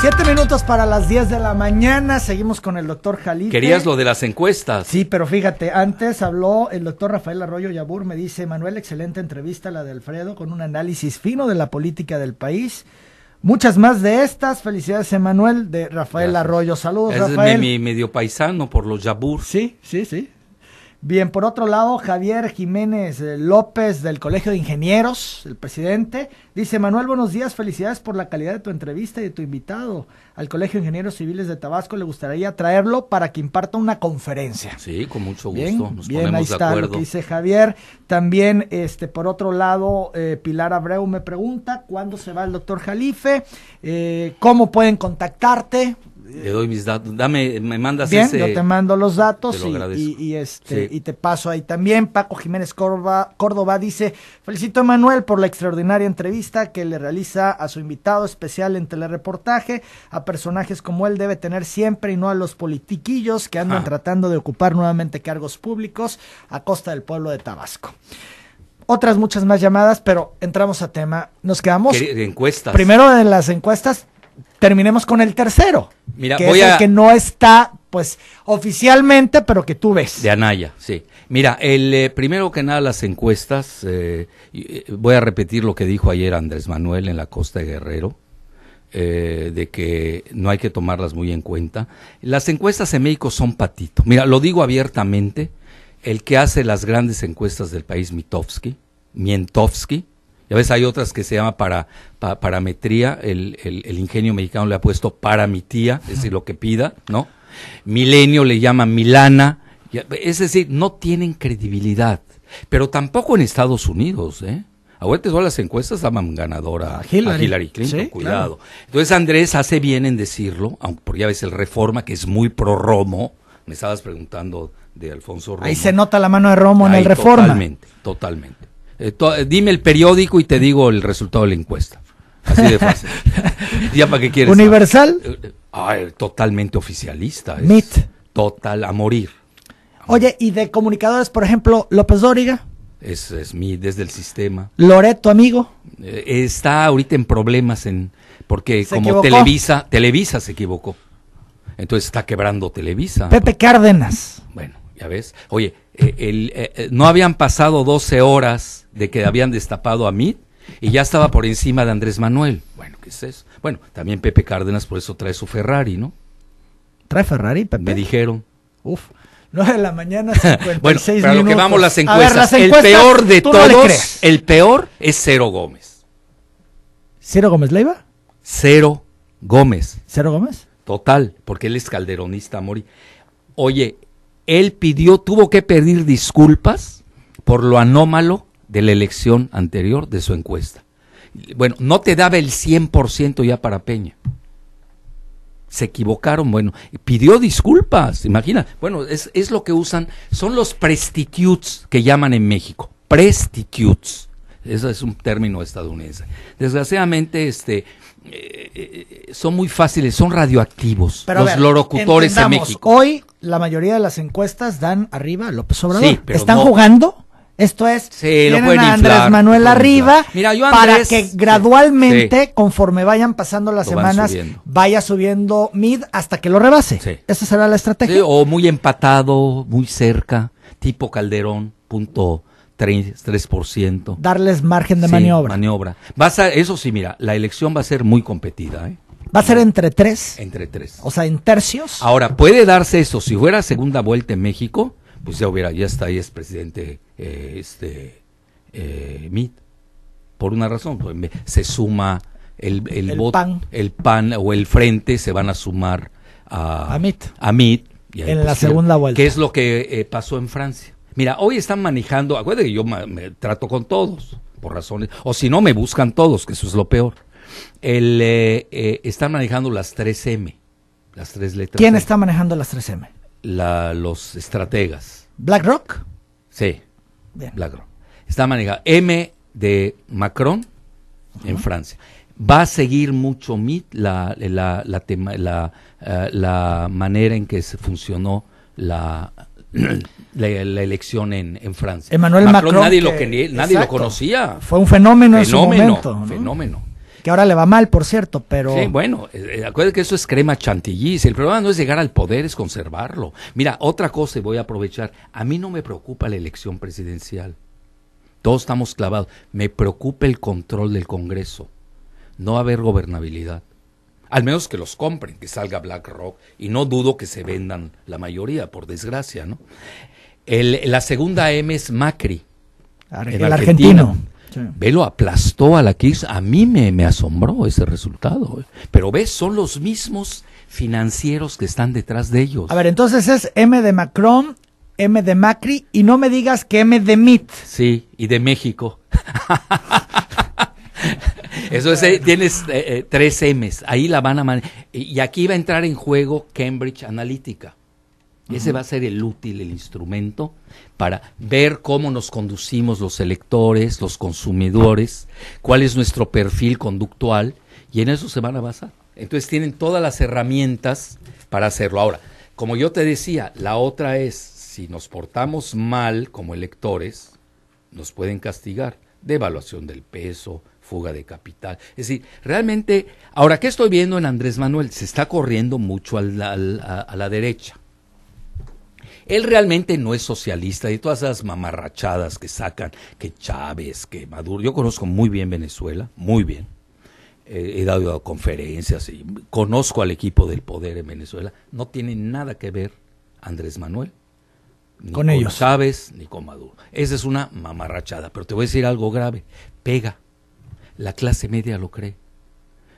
Siete minutos para las diez de la mañana, seguimos con el doctor Jalí. Querías lo de las encuestas. Sí, pero fíjate, antes habló el doctor Rafael Arroyo Yabur, me dice, Manuel, excelente entrevista la de Alfredo, con un análisis fino de la política del país. Muchas más de estas, felicidades Emanuel, de Rafael Arroyo, saludos. Es Rafael. mi medio paisano por los Yabur. Sí, sí, sí, Bien, por otro lado, Javier Jiménez eh, López del Colegio de Ingenieros, el presidente, dice, Manuel, buenos días, felicidades por la calidad de tu entrevista y de tu invitado. Al Colegio de Ingenieros Civiles de Tabasco le gustaría traerlo para que imparta una conferencia. Sí, con mucho gusto. Bien, ahí está dice Javier. También, este, por otro lado, eh, Pilar Abreu me pregunta, ¿cuándo se va el doctor Jalife? Eh, ¿Cómo pueden contactarte? Le doy mis datos. Dame, me mandas Bien, yo te mando los datos y, este, y te paso ahí también. Paco Jiménez Córdoba, Córdoba dice: Felicito a Manuel por la extraordinaria entrevista que le realiza a su invitado especial en telereportaje. A personajes como él debe tener siempre y no a los politiquillos que andan ah. tratando de ocupar nuevamente cargos públicos a costa del pueblo de Tabasco otras muchas más llamadas, pero entramos a tema. Nos quedamos. Encuestas. Primero en las encuestas, terminemos con el tercero. Mira, que es el que no está, pues, oficialmente, pero que tú ves. De Anaya, sí. Mira, el eh, primero que nada las encuestas, eh, eh, voy a repetir lo que dijo ayer Andrés Manuel en la Costa de Guerrero. de que no hay que tomarlas muy en cuenta. Las encuestas en México son patito. Mira, lo digo abiertamente, el que hace las grandes encuestas del país, Mitofsky, Mientofsky, ya ves, hay otras que se llama para, parametría, el, ingenio mexicano le ha puesto para mi tía, es decir, lo que pida, ¿no? Milenio le llama Milana, es decir, no tienen credibilidad, pero tampoco en Estados Unidos, ¿eh? Ahorita todas las encuestas daban ganadora a Hillary, Clinton, cuidado. Entonces Andrés hace bien en decirlo, aunque por ya ves el Reforma, que es muy pro Romo, me estabas preguntando de Alfonso Romo. Ahí se nota la mano de Romo en el Reforma. Totalmente, totalmente. Eh, eh, dime el periódico y te digo el resultado de la encuesta. Así de fácil. ¿Ya para qué quieres? ¿Universal? Eh, totalmente oficialista. MIT. Total, a morir. Oye, ¿y de comunicadores, por ejemplo, López Dóriga? Es, mi, desde el sistema. Loreto, amigo. está ahorita en problemas en porque como Televisa, Televisa se equivocó. Entonces está quebrando Televisa. Pepe Cárdenas. Bueno. Ya ves. Oye, eh, eh, eh, no habían pasado 12 horas de que habían destapado a Mitt y ya estaba por encima de Andrés Manuel. Bueno, ¿qué es eso? Bueno, también Pepe Cárdenas por eso trae su Ferrari, ¿no? ¿Trae Ferrari, Pepe? Me dijeron. Uf. 9 de la mañana, 56 bueno, pero lo que vamos las encuestas. el peor de todos, el peor es Cero Gómez. ¿Cero Gómez Leiva? Cero Gómez. ¿Cero Gómez? Total, porque él es calderonista, Mori. Oye, él pidió, tuvo que pedir disculpas por lo anómalo de la elección anterior de su encuesta. Bueno, no te daba el 100% ya para Peña. Se equivocaron, bueno, pidió disculpas, imagina. Bueno, es, es lo que usan, son los prestitutes que llaman en México, prestitutes. Ese es un término estadounidense. Desgraciadamente, este, eh, son muy fáciles, son radioactivos los locutores en México. Hoy la mayoría de las encuestas dan arriba a López Obrador. Están jugando. Esto es, lo Andrés Manuel arriba para que gradualmente, conforme vayan pasando las semanas, vaya subiendo mid hasta que lo rebase. Esa será la estrategia. o muy empatado, muy cerca, tipo Calderón, punto 3%. Darles margen de maniobra. Maniobra. a, eso sí, mira, la elección va a ser muy competida. ¿eh? ¿Va a ser entre tres? Entre tres. O sea, en tercios. Ahora, puede darse eso. Si fuera segunda vuelta en México, pues ya hubiera, ya está ahí es presidente eh, este, eh, Mit. Por una razón, pues, se suma el, el, el pan. el PAN o el Frente se van a sumar a, a en pues la segunda vuelta. ¿Qué es lo que pasó en Francia? Mira, hoy están manejando, acuérdate que yo me trato con todos, por razones, o si no, me buscan todos, que eso es lo peor. El, eh, eh, están manejando las 3M, las tres letras. ¿Quién está manejando las 3M? los estrategas. ¿BlackRock? Sí, Bien. BlackRock. Está manejando M de Macron en Francia. Va a seguir mucho MIT la, la, la, eh, la, manera en que se funcionó la la, elección en, Francia. Emmanuel Macron, nadie, lo, conocía. Fue un fenómeno, fenómeno Que ahora le va mal, por cierto, pero... bueno, eh, eh, acuérdate que eso es crema chantilly. el problema no es llegar al poder, es conservarlo. Mira, otra cosa y voy a aprovechar. A mí no me preocupa la elección presidencial. Todos estamos clavados. Me preocupa el control del Congreso. No haber gobernabilidad. Al menos que los compren, que salga BlackRock. Y no dudo que se vendan la mayoría, por desgracia, ¿no? El, la segunda M es Macri. el, argentino. lo Velo aplastó a la crisis. A mí me, me, asombró ese resultado. ¿eh? Pero ves, son los mismos financieros que están detrás de ellos. A ver, entonces es M de Macron, M de Macri y no me digas que M de MIT. Sí, y de México. Eso es, eh, tienes eh, eh, tres M's, ahí la van a manejar. Y aquí va a entrar en juego Cambridge Analytica. Ese va a ser el útil, el instrumento para ver cómo nos conducimos los electores, los consumidores, cuál es nuestro perfil conductual, y en eso se van a basar. Entonces tienen todas las herramientas para hacerlo. Ahora, como yo te decía, la otra es, si nos portamos mal como electores, nos pueden castigar. Devaluación del peso, fuga de capital. Es decir, realmente, ahora que estoy viendo en Andrés Manuel, se está corriendo mucho a la, derecha. Él realmente no es socialista y todas esas mamarrachadas que sacan, que Chávez, que Maduro. Yo conozco muy bien Venezuela, muy bien. Eh, he dado conferencias y conozco al equipo del poder en Venezuela. No tiene nada que ver Andrés Manuel ni con, ellos. Chávez ni con Maduro. Esa es una mamarrachada, pero te voy a decir algo grave. Pega. La clase media lo cree.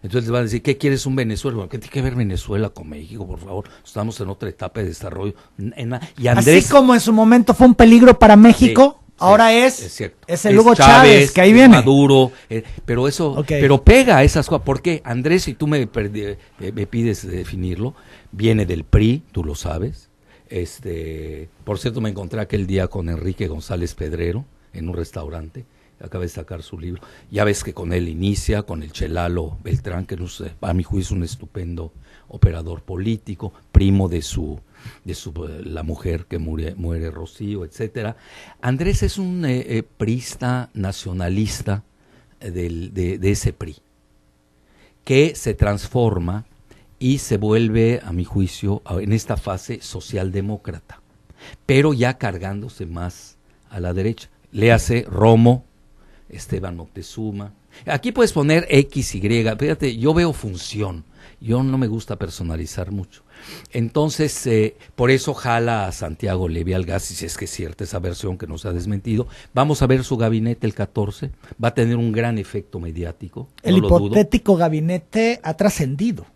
Entonces le van a decir, ¿qué quieres un Venezuela? ¿Qué tiene que ver Venezuela con México, por favor? Estamos en otra etapa de desarrollo. y Andrés, Así como en su momento fue un peligro para México, ahora es, es, el Hugo Chávez, que ahí viene. Maduro, eh, pero eso, pero pega esas cosas. ¿Por qué? Andrés, si tú me, eh, me pides definirlo, viene del PRI, tú lo sabes. Este, por cierto, me encontré aquel día con Enrique González Pedrero en un restaurante acaba de sacar su libro. Ya ves que con él inicia, con el Chelalo Beltrán, que a mi juicio es un estupendo operador político, primo de su de su, eh, la mujer que muere, Rocío, etcétera. Andrés es un prista eh, eh, priista nacionalista de, de ese PRI, que se transforma y se vuelve, a mi juicio, en esta fase socialdemócrata, pero ya cargándose más a la derecha. Le hace Romo, Esteban Moctezuma. Aquí puedes poner X, Y. Fíjate, yo veo función. Yo no me gusta personalizar mucho. Entonces, eh, por eso jala a Santiago Levi Algaz, si es que es cierta esa versión que nos ha desmentido. Vamos a ver su gabinete el 14. Va a tener un gran efecto mediático. El hipotético gabinete ha trascendido.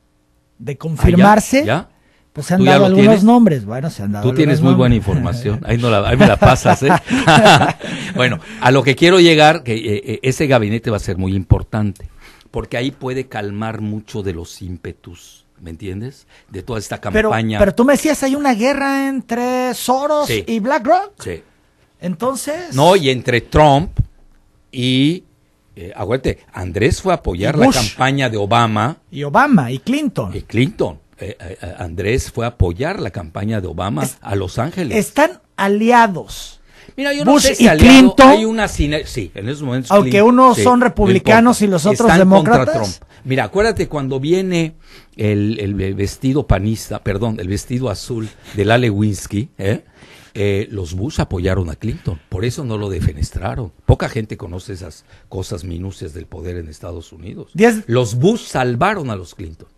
De ah, confirmarse, ¿Ya? Pues se han dado algunos nombres, bueno, se han dado. Tú tienes muy buena información, ahí, no la, me la pasas, ¿eh? bueno, a lo que quiero llegar, que eh, eh, ese gabinete va a ser muy importante, porque ahí puede calmar mucho de los ímpetus. ¿Me entiendes? De toda esta campaña. Pero, tú me decías, hay una guerra entre Soros y BlackRock. Sí. Entonces. No, y entre Trump y eh, aguante, Andrés fue a apoyar la campaña de Obama. Y Obama, y Clinton. Y Clinton. Eh, eh, eh, Andrés fue a apoyar la campaña de Obama a Los Ángeles. Están aliados. Mira, yo no sé si Clinton, hay una Aunque unos son republicanos y los otros demócratas. Trump. Mira, acuérdate cuando viene el, vestido panista, perdón, el vestido azul de la los Bush apoyaron a Clinton, por eso no lo defenestraron. Poca gente conoce esas cosas minucias del poder en Estados Unidos. Los Bush salvaron a los Clinton.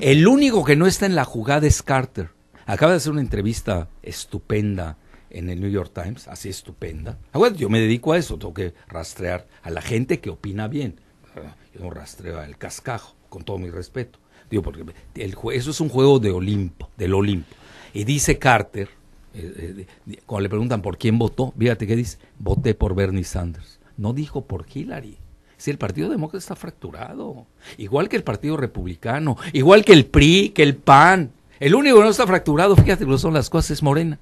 El único que no está en la jugada es Carter. Acaba de hacer una entrevista estupenda en el New York Times, así estupenda. Ah, yo me dedico a eso, tengo que rastrear a la gente que opina bien. Yo no rastreo al cascajo, con todo mi respeto. Digo, porque el, eso es un juego de Olimpo, del Olimpo. Y dice Carter, eh, eh, cuando le preguntan por quién votó, fíjate que dice, voté por Bernie Sanders. No dijo por Hillary. Si el Partido Demócrata está fracturado, igual que el Partido Republicano, igual que el PRI, que el PAN, el único que no está fracturado, fíjate lo son las cosas, es Morena,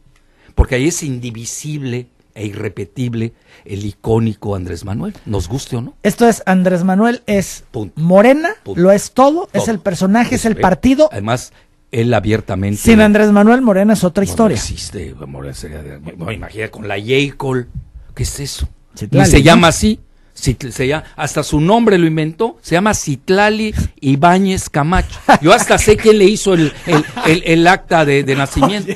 porque ahí es indivisible e irrepetible el icónico Andrés Manuel, nos guste o no. Esto es, Andrés Manuel es Morena, lo es todo, es el personaje, es, el partido. Además, él abiertamente. Sin Andrés Manuel Morena es otra historia. historia. existe, Morena sería imagina con la Yacol, ¿qué es eso? y se llama así, hasta su nombre lo inventó, se llama Citlali Ibáñez Camacho. Yo hasta sé quién le hizo el, acta de, nacimiento.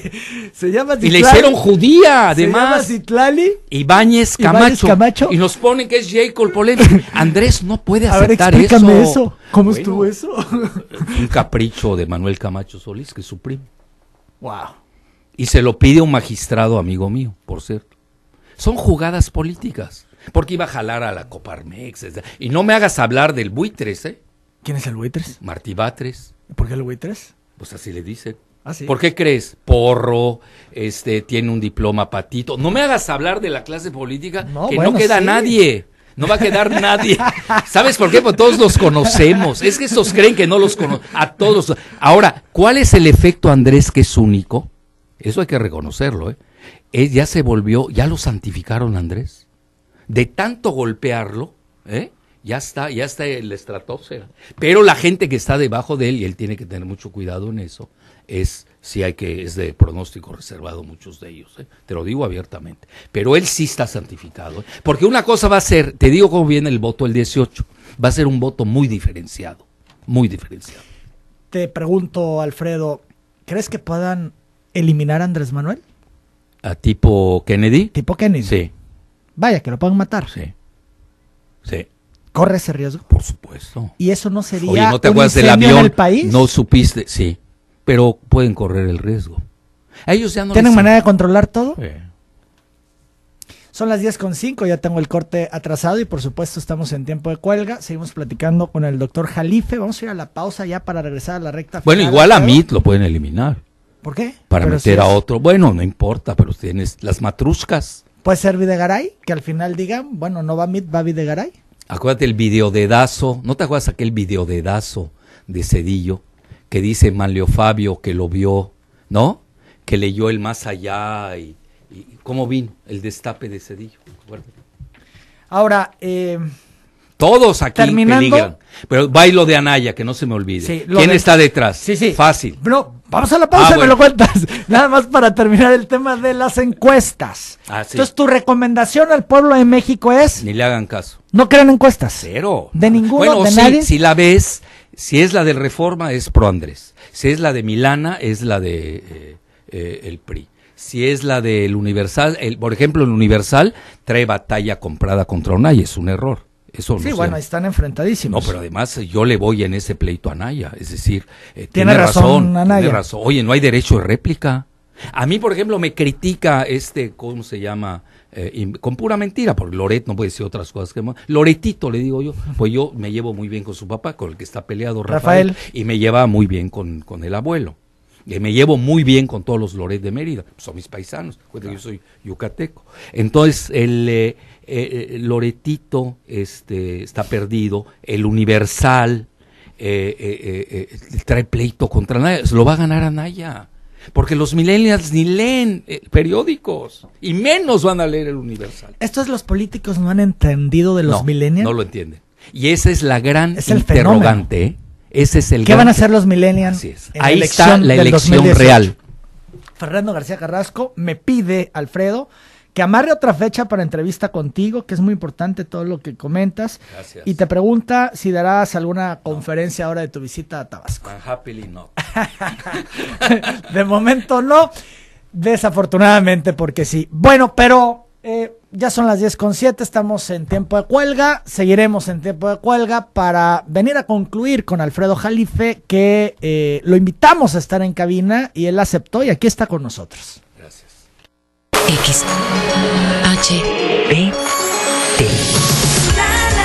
se llama Y le hicieron judía, además. Se llama Citlali Ibáñez Camacho, Y nos ponen que es Jacob polémico Andrés no puede aceptar eso. eso. ¿Cómo estuvo eso? un capricho de Manuel Camacho Solís, que es su primo. Wow. Y se lo pide un magistrado amigo mío, por cierto. Son jugadas políticas porque iba a jalar a la Coparmex. Y no me hagas hablar del buitres, ¿eh? ¿Quién es el buitres? Martí Batres. ¿Por qué el buitres? Pues así le dicen. Ah, ¿Por qué crees? Porro, este, tiene un diploma patito. No me hagas hablar de la clase política, que no queda nadie. No va a quedar nadie. ¿Sabes por qué? Porque todos los conocemos. Es que esos creen que no los conocen. A todos. Ahora, ¿cuál es el efecto, Andrés, que es único? Eso hay que reconocerlo, ¿eh? eh ya se volvió, ya lo santificaron, Andrés de tanto golpearlo, ¿eh? ya está, ya está en la Pero la gente que está debajo de él, y él tiene que tener mucho cuidado en eso, es si hay que, es de pronóstico reservado muchos de ellos, ¿eh? te lo digo abiertamente. Pero él sí está santificado, ¿eh? porque una cosa va a ser, te digo cómo viene el voto el 18, va a ser un voto muy diferenciado, muy diferenciado. Te pregunto, Alfredo, ¿crees que puedan eliminar a Andrés Manuel? ¿A tipo Kennedy? Tipo Kennedy. Sí. Vaya, que lo pueden matar. Sí. Sí. ¿Corre ese riesgo? Por supuesto. ¿Y eso no sería Oye, ¿no del el país? No supiste, sí. Pero pueden correr el riesgo. ellos ya ¿Tienen manera de controlar todo? Son las diez con ya tengo el corte atrasado y por supuesto estamos en tiempo de cuelga. Seguimos platicando con el doctor Jalife. Vamos a ir a la pausa ya para regresar a la recta bueno, igual a MIT lo pueden eliminar. ¿Por qué? Para meter a otro. Bueno, no importa, pero tienes las matruscas. Puede ser Videgaray, que al final digan, bueno, no va Mit, va Videgaray. Acuérdate el videodedazo, ¿no te acuerdas aquel videodedazo de Cedillo que dice Manlio Fabio que lo vio, ¿no? Que leyó el más allá y, cómo vino el destape de Cedillo. Ahora, eh, todos aquí peligran. Pero bailo de Anaya, que no se me olvide. ¿Quién está detrás? Sí, sí. Fácil. No, vamos a la pausa ah, me lo cuentas. Nada más para terminar el tema de las encuestas. Ah, Entonces, tu recomendación al pueblo de México es. Ni le hagan caso. No crean encuestas. Cero. De ninguno, bueno, de Si la ves, si es la de Reforma, es pro Andrés. Si es la de Milana, es la de eh, eh, el PRI si es la del Universal, por ejemplo, el Universal trae batalla comprada contra Unai, es un error sí, bueno, están enfrentadísimos. No, pero además eh, yo le voy en ese pleito a Naya. Es decir, eh, tiene, razón, tiene razón. Oye, no hay derecho de réplica. A mí, por ejemplo, me critica este, ¿cómo se llama? Eh, con pura mentira, porque Loret no puede decir otras cosas que más. Loretito, le digo yo, pues yo me llevo muy bien con su papá, con el que está peleado Rafael, y me lleva muy bien con, el abuelo. Y me llevo muy bien con todos los Loret de Mérida, son mis paisanos, yo soy yucateco. Entonces, el, eh, eh, Loretito este, está perdido, el Universal eh, trae pleito contra Naya se lo va a ganar a Naya Porque los millennials ni leen periódicos y menos van a leer el Universal. Esto es los políticos no han entendido de los millennials. No lo entienden. Y esa es la gran interrogante. Ese es el. ¿Qué van a hacer los millennials? Ahí está la elección real. Fernando García Carrasco me pide, Alfredo, que amarre otra fecha para entrevista contigo, que es muy importante todo lo que comentas. Y te pregunta si darás alguna conferencia ahora de tu visita a Tabasco. Happily no. de momento no, desafortunadamente porque sí. Bueno, pero eh, ya son las 10 con estamos en tiempo de cuelga, seguiremos en tiempo de cuelga para venir a concluir con Alfredo Jalife, que eh, lo invitamos a estar en cabina y él aceptó y aquí está con nosotros. X. H. B. E. T.